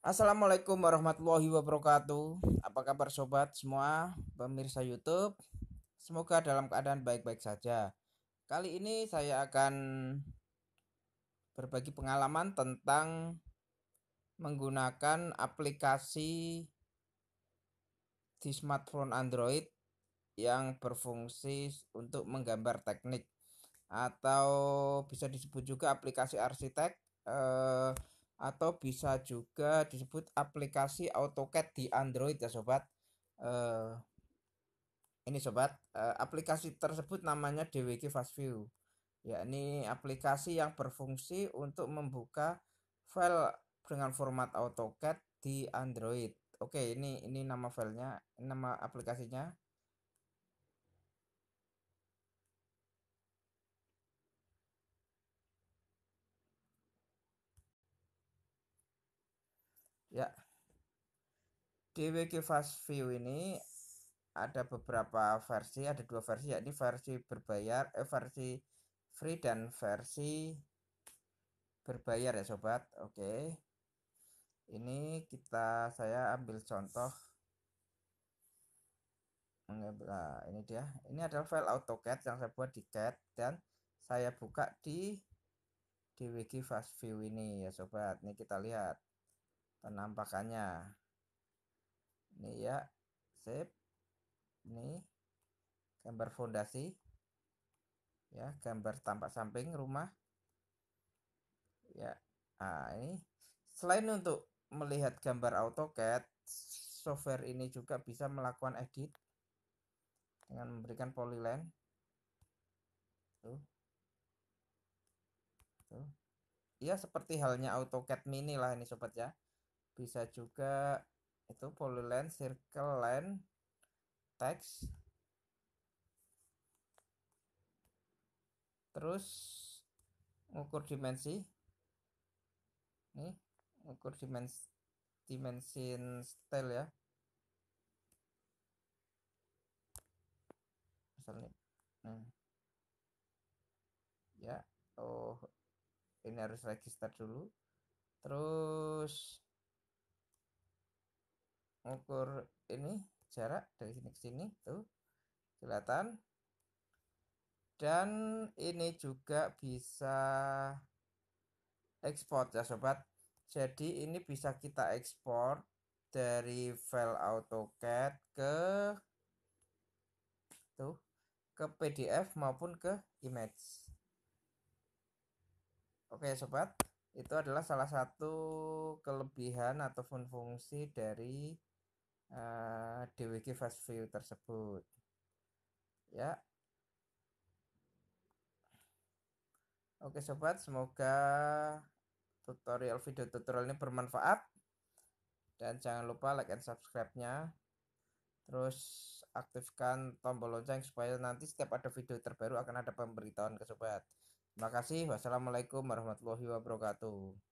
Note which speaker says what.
Speaker 1: Assalamualaikum warahmatullahi wabarakatuh. Apa kabar sobat semua pemirsa YouTube? Semoga dalam keadaan baik-baik saja. Kali ini saya akan berbagi pengalaman tentang menggunakan aplikasi di smartphone Android yang berfungsi untuk menggambar teknik atau bisa disebut juga aplikasi arsitek eh, atau bisa juga disebut aplikasi AutoCAD di Android ya sobat. Uh, ini sobat, uh, aplikasi tersebut namanya DWG FastView, ya, ini aplikasi yang berfungsi untuk membuka file dengan format AutoCAD di Android. Oke, ini ini nama filenya, nama aplikasinya. Ya. di Fast View ini ada beberapa versi, ada dua versi yakni versi berbayar, eh, versi free dan versi berbayar ya sobat. Oke. Ini kita saya ambil contoh nah, ini dia. Ini adalah file AutoCAD yang saya buat di CAD dan saya buka di Wiki Fast View ini ya sobat. Ini kita lihat penampakannya ini ya sip ini gambar fondasi ya gambar tampak samping rumah ya nah ini selain untuk melihat gambar AutoCAD software ini juga bisa melakukan edit dengan memberikan polyline tuh tuh ya seperti halnya AutoCAD mini lah ini sobat ya bisa juga itu polyline circle line text terus ukur dimensi nih ukur dimensi dimensi style ya misalnya nah, hmm. ya oh ini harus register dulu terus ukur ini jarak dari sini ke sini tuh kelihatan dan ini juga bisa ekspor ya sobat jadi ini bisa kita ekspor dari file AutoCAD ke tuh ke PDF maupun ke image Oke sobat itu adalah salah satu kelebihan ataupun fungsi dari Eh, DWG fast view tersebut ya Oke sobat, semoga tutorial video tutorial ini bermanfaat. Dan jangan lupa like and subscribe-nya. Terus aktifkan tombol lonceng supaya nanti setiap ada video terbaru akan ada pemberitahuan ke sobat. Terima kasih. Wassalamualaikum warahmatullahi wabarakatuh.